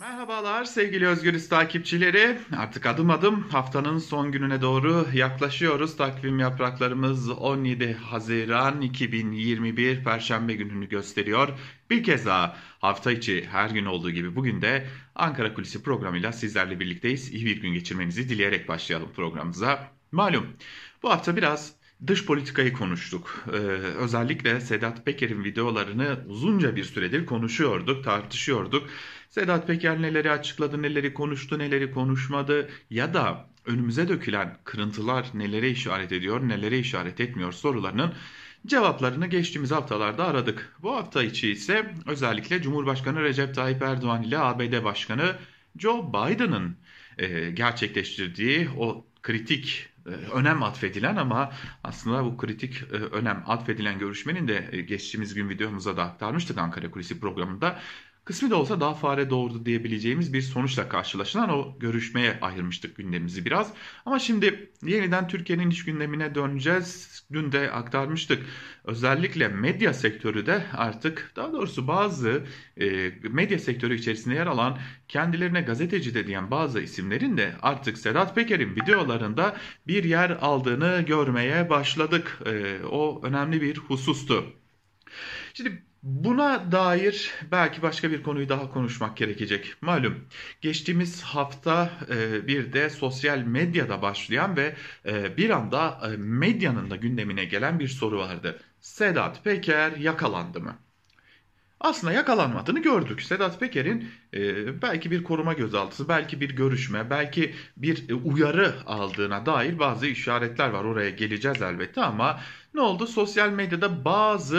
Merhabalar sevgili Özgürüz takipçileri. Artık adım adım haftanın son gününe doğru yaklaşıyoruz. Takvim yapraklarımız 17 Haziran 2021 Perşembe gününü gösteriyor. Bir kez daha hafta içi her gün olduğu gibi bugün de Ankara Kulisi programıyla sizlerle birlikteyiz. İyi bir gün geçirmenizi dileyerek başlayalım programımıza. Malum bu hafta biraz Dış politikayı konuştuk. Ee, özellikle Sedat Peker'in videolarını uzunca bir süredir konuşuyorduk, tartışıyorduk. Sedat Peker neleri açıkladı, neleri konuştu, neleri konuşmadı ya da önümüze dökülen kırıntılar nelere işaret ediyor, nelere işaret etmiyor sorularının cevaplarını geçtiğimiz haftalarda aradık. Bu hafta içi ise özellikle Cumhurbaşkanı Recep Tayyip Erdoğan ile ABD Başkanı Joe Biden'ın e, gerçekleştirdiği o kritik e, önem atfedilen ama aslında bu kritik e, önem atfedilen görüşmenin de e, geçtiğimiz gün videomuza da aktarmıştık Ankara Kulisi programında kısmi de olsa daha fare doğurdu diyebileceğimiz bir sonuçla karşılaşılan o görüşmeye ayırmıştık gündemimizi biraz. Ama şimdi yeniden Türkiye'nin iş gündemine döneceğiz. Dün de aktarmıştık. Özellikle medya sektörü de artık daha doğrusu bazı e, medya sektörü içerisinde yer alan kendilerine gazeteci de diyen bazı isimlerin de artık Sedat Peker'in videolarında bir yer aldığını görmeye başladık. E, o önemli bir husustu. Şimdi Buna dair belki başka bir konuyu daha konuşmak gerekecek. Malum geçtiğimiz hafta e, bir de sosyal medyada başlayan ve e, bir anda e, medyanın da gündemine gelen bir soru vardı. Sedat Peker yakalandı mı? Aslında yakalanmadığını gördük. Sedat Peker'in e, belki bir koruma gözaltısı, belki bir görüşme, belki bir uyarı aldığına dair bazı işaretler var. Oraya geleceğiz elbette ama ne oldu? Sosyal medyada bazı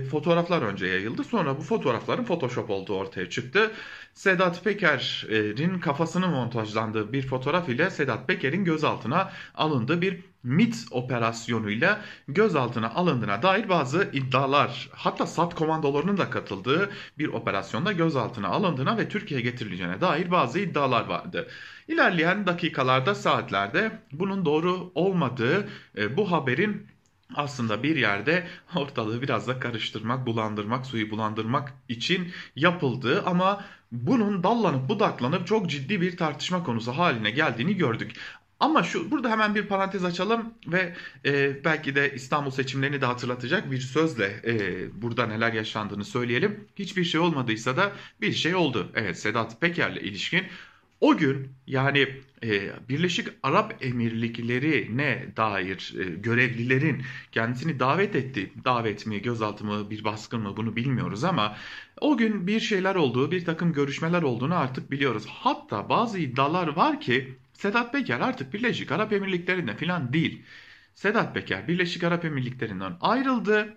e, fotoğraflar önce yayıldı. Sonra bu fotoğrafların Photoshop olduğu ortaya çıktı. Sedat Peker'in kafasının montajlandığı bir fotoğraf ile Sedat Peker'in gözaltına alındığı bir MIT operasyonuyla gözaltına alındığına dair bazı iddialar hatta SAT komandolarının da katıldığı bir operasyonda gözaltına alındığına ve Türkiye'ye getirileceğine dair bazı iddialar vardı. İlerleyen dakikalarda saatlerde bunun doğru olmadığı e, bu haberin aslında bir yerde ortalığı biraz da karıştırmak, bulandırmak, suyu bulandırmak için yapıldığı ama bunun dallanıp budaklanıp çok ciddi bir tartışma konusu haline geldiğini gördük. Ama şu burada hemen bir parantez açalım ve e, belki de İstanbul seçimlerini de hatırlatacak bir sözle e, burada neler yaşandığını söyleyelim. Hiçbir şey olmadıysa da bir şey oldu. Evet Sedat Peker'le ilişkin o gün yani e, Birleşik Arap Emirlikleri'ne dair e, görevlilerin kendisini davet etti. Davet mi, gözaltı mı, bir baskın mı bunu bilmiyoruz ama o gün bir şeyler olduğu, bir takım görüşmeler olduğunu artık biliyoruz. Hatta bazı iddialar var ki Sedat Peker artık Birleşik Arap Emirlikleri'nde falan değil. Sedat Peker Birleşik Arap Emirlikleri'nden ayrıldı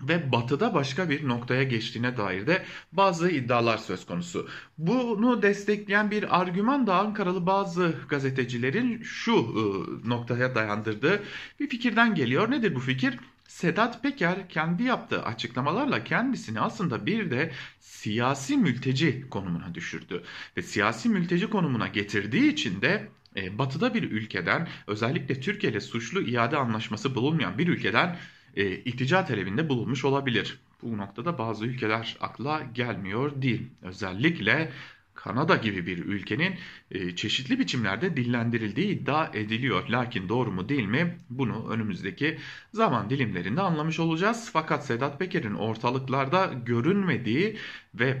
ve batıda başka bir noktaya geçtiğine dair de bazı iddialar söz konusu. Bunu destekleyen bir argüman da Ankaralı bazı gazetecilerin şu e, noktaya dayandırdığı bir fikirden geliyor. Nedir bu fikir? Sedat Peker kendi yaptığı açıklamalarla kendisini aslında bir de siyasi mülteci konumuna düşürdü. Ve siyasi mülteci konumuna getirdiği için de e, batıda bir ülkeden özellikle Türkiye ile suçlu iade anlaşması bulunmayan bir ülkeden e, iltica talebinde bulunmuş olabilir. Bu noktada bazı ülkeler akla gelmiyor değil. Özellikle Kanada gibi bir ülkenin e, çeşitli biçimlerde dillendirildiği iddia ediliyor. Lakin doğru mu değil mi bunu önümüzdeki zaman dilimlerinde anlamış olacağız. Fakat Sedat Peker'in ortalıklarda görünmediği ve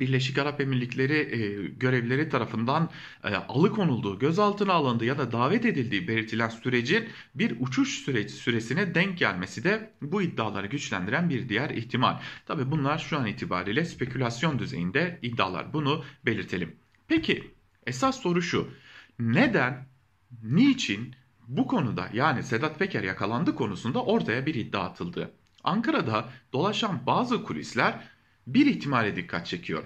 Birleşik Arap Emirlikleri e, görevleri tarafından e, alıkonulduğu, gözaltına alındığı ya da davet edildiği belirtilen sürecin bir uçuş süreci süresine denk gelmesi de bu iddiaları güçlendiren bir diğer ihtimal. Tabi bunlar şu an itibariyle spekülasyon düzeyinde iddialar. Bunu belirtelim. Peki esas soru şu. Neden, niçin bu konuda yani Sedat Peker yakalandı konusunda ortaya bir iddia atıldı? Ankara'da dolaşan bazı kulisler bir ihtimale dikkat çekiyor.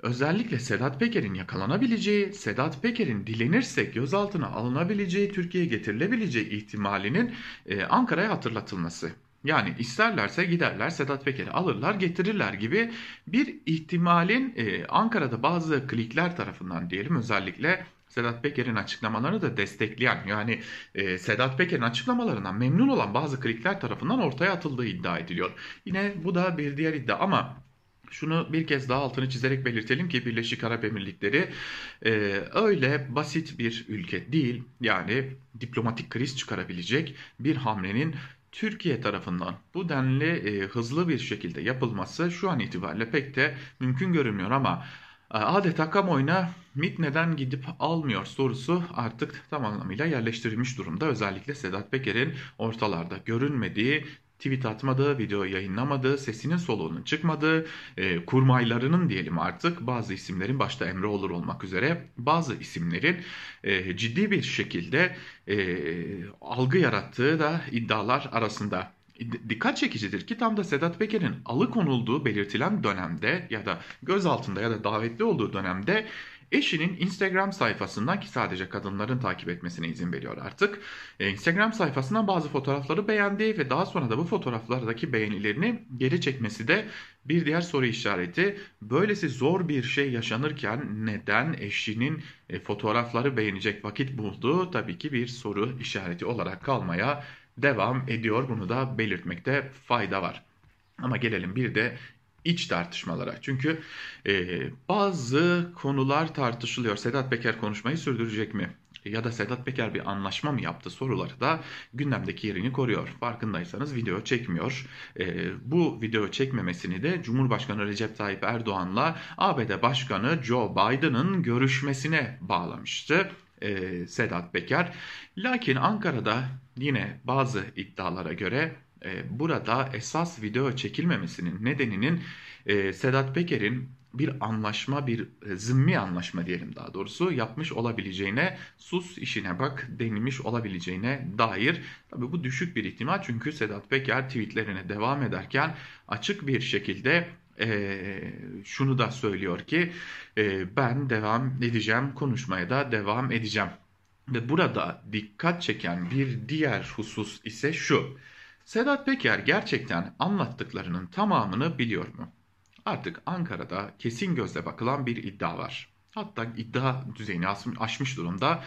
Özellikle Sedat Peker'in yakalanabileceği, Sedat Peker'in dilenirse gözaltına alınabileceği, Türkiye'ye getirilebileceği ihtimalinin e, Ankara'ya hatırlatılması. Yani isterlerse giderler Sedat Peker'i alırlar getirirler gibi bir ihtimalin e, Ankara'da bazı klikler tarafından diyelim özellikle Sedat Peker'in açıklamalarını da destekleyen yani e, Sedat Peker'in açıklamalarından memnun olan bazı klikler tarafından ortaya atıldığı iddia ediliyor. Yine bu da bir diğer iddia ama şunu bir kez daha altını çizerek belirtelim ki Birleşik Arap Emirlikleri e, öyle basit bir ülke değil. Yani diplomatik kriz çıkarabilecek bir hamlenin Türkiye tarafından bu denli e, hızlı bir şekilde yapılması şu an itibariyle pek de mümkün görünmüyor ama e, adeta kamuoyuna MIT neden gidip almıyor sorusu artık tam anlamıyla yerleştirilmiş durumda. Özellikle Sedat Peker'in ortalarda görünmediği tweet atmadı, video yayınlamadı, sesinin soluğunun çıkmadı, e, kurmaylarının diyelim artık bazı isimlerin başta Emre Olur olmak üzere bazı isimlerin e, ciddi bir şekilde e, algı yarattığı da iddialar arasında dikkat çekicidir ki tam da Sedat Peker'in alıkonulduğu belirtilen dönemde ya da gözaltında ya da davetli olduğu dönemde Eşinin Instagram sayfasından ki sadece kadınların takip etmesine izin veriyor artık. E, Instagram sayfasından bazı fotoğrafları beğendi ve daha sonra da bu fotoğraflardaki beğenilerini geri çekmesi de bir diğer soru işareti. Böylesi zor bir şey yaşanırken neden eşinin e, fotoğrafları beğenecek vakit buldu? Tabii ki bir soru işareti olarak kalmaya devam ediyor. Bunu da belirtmekte fayda var. Ama gelelim bir de iç tartışmalara. Çünkü e, bazı konular tartışılıyor. Sedat Peker konuşmayı sürdürecek mi? Ya da Sedat Peker bir anlaşma mı yaptı soruları da gündemdeki yerini koruyor. Farkındaysanız video çekmiyor. E, bu video çekmemesini de Cumhurbaşkanı Recep Tayyip Erdoğan'la ABD Başkanı Joe Biden'ın görüşmesine bağlamıştı e, Sedat Peker. Lakin Ankara'da yine bazı iddialara göre ee, burada esas video çekilmemesinin nedeninin e, Sedat Peker'in bir anlaşma, bir e, zimmi anlaşma diyelim daha doğrusu yapmış olabileceğine, sus işine bak denilmiş olabileceğine dair. Tabi bu düşük bir ihtimal çünkü Sedat Peker tweetlerine devam ederken açık bir şekilde e, şunu da söylüyor ki e, ben devam edeceğim, konuşmaya da devam edeceğim. Ve burada dikkat çeken bir diğer husus ise şu. Sedat Peker gerçekten anlattıklarının tamamını biliyor mu? Artık Ankara'da kesin gözle bakılan bir iddia var. Hatta iddia düzeyini aşmış durumda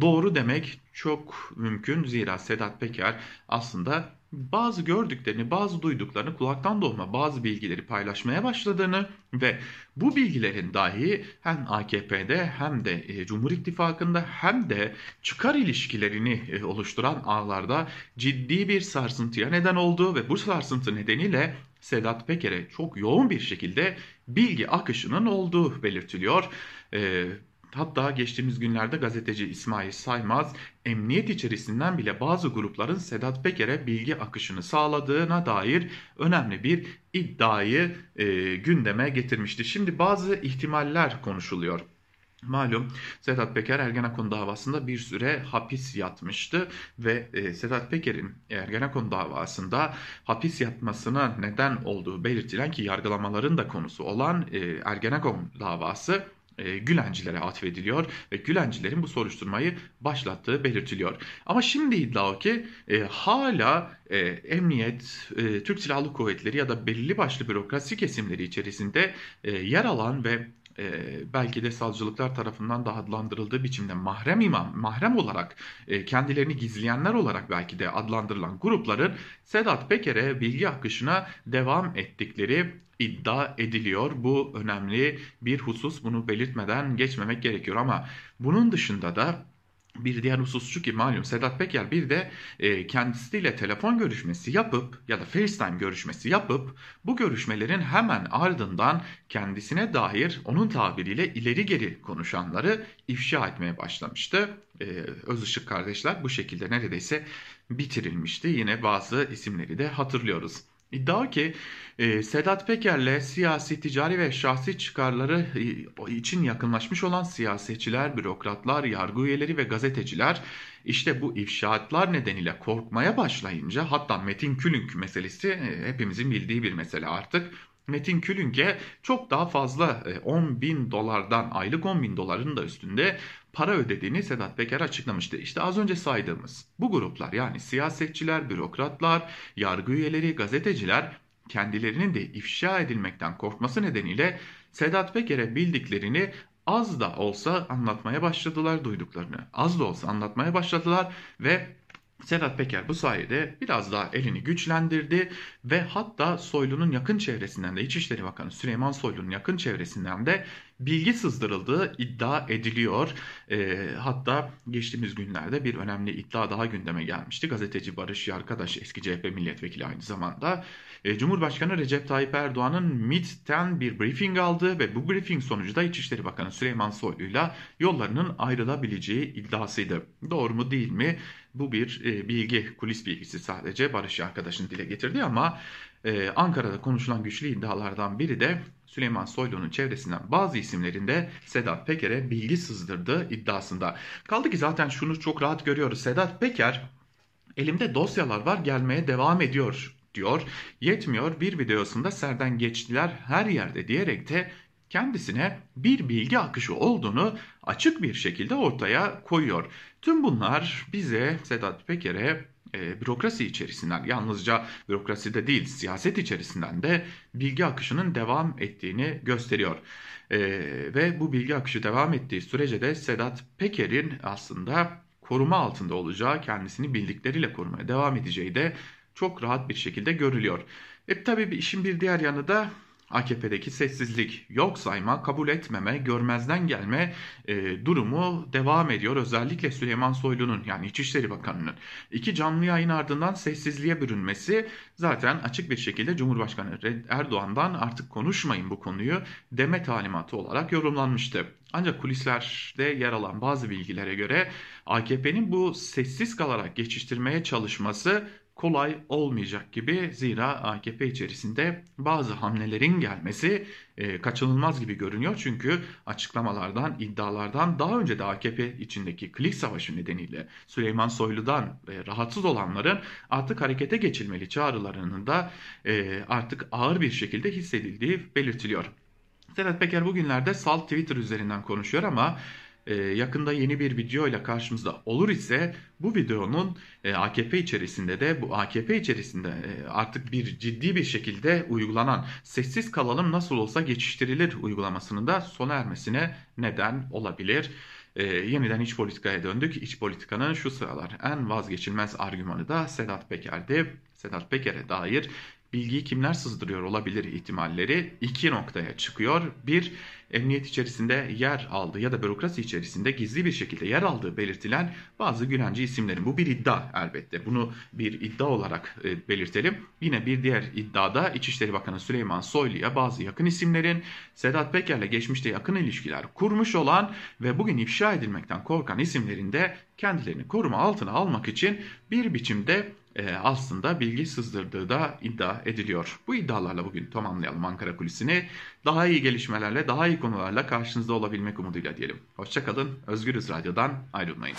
doğru demek çok mümkün. Zira Sedat Peker aslında bazı gördüklerini, bazı duyduklarını, kulaktan doğma bazı bilgileri paylaşmaya başladığını ve bu bilgilerin dahi hem AKP'de hem de e, Cumhur İttifakı'nda hem de çıkar ilişkilerini e, oluşturan ağlarda ciddi bir sarsıntıya neden olduğu ve bu sarsıntı nedeniyle Sedat Peker'e çok yoğun bir şekilde bilgi akışının olduğu belirtiliyor. E, Hatta geçtiğimiz günlerde gazeteci İsmail Saymaz emniyet içerisinden bile bazı grupların Sedat Peker'e bilgi akışını sağladığına dair önemli bir iddiayı e, gündeme getirmişti. Şimdi bazı ihtimaller konuşuluyor. Malum Sedat Peker Ergenekon davasında bir süre hapis yatmıştı ve e, Sedat Peker'in Ergenekon davasında hapis yatmasına neden olduğu belirtilen ki yargılamaların da konusu olan e, Ergenekon davası e, Gülencilere atfediliyor ve Gülencilerin bu soruşturmayı başlattığı belirtiliyor. Ama şimdi iddia o ki e, hala e, emniyet, e, Türk Silahlı Kuvvetleri ya da belli başlı bürokrasi kesimleri içerisinde e, yer alan ve e, belki de savcılıklar tarafından da adlandırıldığı biçimde mahrem imam, mahrem olarak e, kendilerini gizleyenler olarak belki de adlandırılan grupların Sedat Peker'e bilgi akışına devam ettikleri iddia ediliyor. Bu önemli bir husus. Bunu belirtmeden geçmemek gerekiyor ama bunun dışında da bir diğer husus ki malum Sedat Peker bir de e, kendisiyle telefon görüşmesi yapıp ya da FaceTime görüşmesi yapıp bu görüşmelerin hemen ardından kendisine dair onun tabiriyle ileri geri konuşanları ifşa etmeye başlamıştı. E, Özışık kardeşler bu şekilde neredeyse bitirilmişti. Yine bazı isimleri de hatırlıyoruz. İddia ki e, Sedat Peker'le siyasi, ticari ve şahsi çıkarları e, için yakınlaşmış olan siyasetçiler, bürokratlar, yargı üyeleri ve gazeteciler işte bu ifşaatlar nedeniyle korkmaya başlayınca hatta Metin Külünk meselesi e, hepimizin bildiği bir mesele artık. Metin Külünk'e çok daha fazla 10 bin dolardan aylık 10 bin doların da üstünde para ödediğini Sedat Peker açıklamıştı. İşte az önce saydığımız bu gruplar yani siyasetçiler, bürokratlar, yargı üyeleri, gazeteciler kendilerinin de ifşa edilmekten korkması nedeniyle Sedat Peker'e bildiklerini az da olsa anlatmaya başladılar duyduklarını. Az da olsa anlatmaya başladılar ve Sedat Peker bu sayede biraz daha elini güçlendirdi ve hatta Soylu'nun yakın çevresinden de İçişleri Bakanı Süleyman Soylu'nun yakın çevresinden de bilgi sızdırıldığı iddia ediliyor. E, hatta geçtiğimiz günlerde bir önemli iddia daha gündeme gelmişti. Gazeteci Barış Yarkadaş eski CHP milletvekili aynı zamanda e, Cumhurbaşkanı Recep Tayyip Erdoğan'ın MIT'ten bir briefing aldı ve bu briefing sonucu da İçişleri Bakanı Süleyman Soylu'yla yollarının ayrılabileceği iddiasıydı. Doğru mu değil mi? Bu bir e, bilgi, kulis bilgisi sadece Barış arkadaşın dile getirdi ama e, Ankara'da konuşulan güçlü iddialardan biri de Süleyman Soylu'nun çevresinden bazı isimlerinde Sedat Peker'e bilgi sızdırdığı iddiasında. Kaldı ki zaten şunu çok rahat görüyoruz. Sedat Peker elimde dosyalar var gelmeye devam ediyor diyor. Yetmiyor bir videosunda serden geçtiler her yerde diyerek de kendisine bir bilgi akışı olduğunu açık bir şekilde ortaya koyuyor. Tüm bunlar bize Sedat Peker'e e, bürokrasi içerisinden yalnızca bürokrasi de değil siyaset içerisinden de bilgi akışının devam ettiğini gösteriyor. E, ve bu bilgi akışı devam ettiği sürece de Sedat Peker'in aslında koruma altında olacağı kendisini bildikleriyle korumaya devam edeceği de çok rahat bir şekilde görülüyor. E tabi bir işin bir diğer yanı da AKP'deki sessizlik, yok sayma, kabul etmeme, görmezden gelme e, durumu devam ediyor. Özellikle Süleyman Soylu'nun yani İçişleri Bakanı'nın iki canlı yayın ardından sessizliğe bürünmesi zaten açık bir şekilde Cumhurbaşkanı Erdoğan'dan artık konuşmayın bu konuyu deme talimatı olarak yorumlanmıştı. Ancak kulislerde yer alan bazı bilgilere göre AKP'nin bu sessiz kalarak geçiştirmeye çalışması kolay olmayacak gibi zira AKP içerisinde bazı hamlelerin gelmesi e, kaçınılmaz gibi görünüyor. Çünkü açıklamalardan, iddialardan daha önce de AKP içindeki klik savaşı nedeniyle Süleyman Soylu'dan e, rahatsız olanların artık harekete geçilmeli çağrılarının da e, artık ağır bir şekilde hissedildiği belirtiliyor. Sedat Peker bugünlerde Salt Twitter üzerinden konuşuyor ama ee, yakında yeni bir video ile karşımızda olur ise bu videonun e, AKP içerisinde de bu AKP içerisinde e, artık bir ciddi bir şekilde uygulanan sessiz kalalım nasıl olsa geçiştirilir uygulamasının da sona ermesine neden olabilir. E, yeniden iç politikaya döndük. İç politikanın şu sıralar en vazgeçilmez argümanı da Sedat Peker'di. Sedat Peker'e dair bilgiyi kimler sızdırıyor olabilir ihtimalleri iki noktaya çıkıyor. Bir, emniyet içerisinde yer aldığı ya da bürokrasi içerisinde gizli bir şekilde yer aldığı belirtilen bazı Gülenci isimlerin. Bu bir iddia elbette. Bunu bir iddia olarak e, belirtelim. Yine bir diğer iddiada İçişleri Bakanı Süleyman Soylu'ya bazı yakın isimlerin Sedat Peker'le geçmişte yakın ilişkiler kurmuş olan ve bugün ifşa edilmekten korkan isimlerin de kendilerini koruma altına almak için bir biçimde ee, aslında bilgi sızdırdığı da iddia ediliyor. Bu iddialarla bugün tamamlayalım Ankara Kulisi'ni. Daha iyi gelişmelerle, daha iyi konularla karşınızda olabilmek umuduyla diyelim. Hoşçakalın, Özgürüz Radyo'dan ayrılmayın.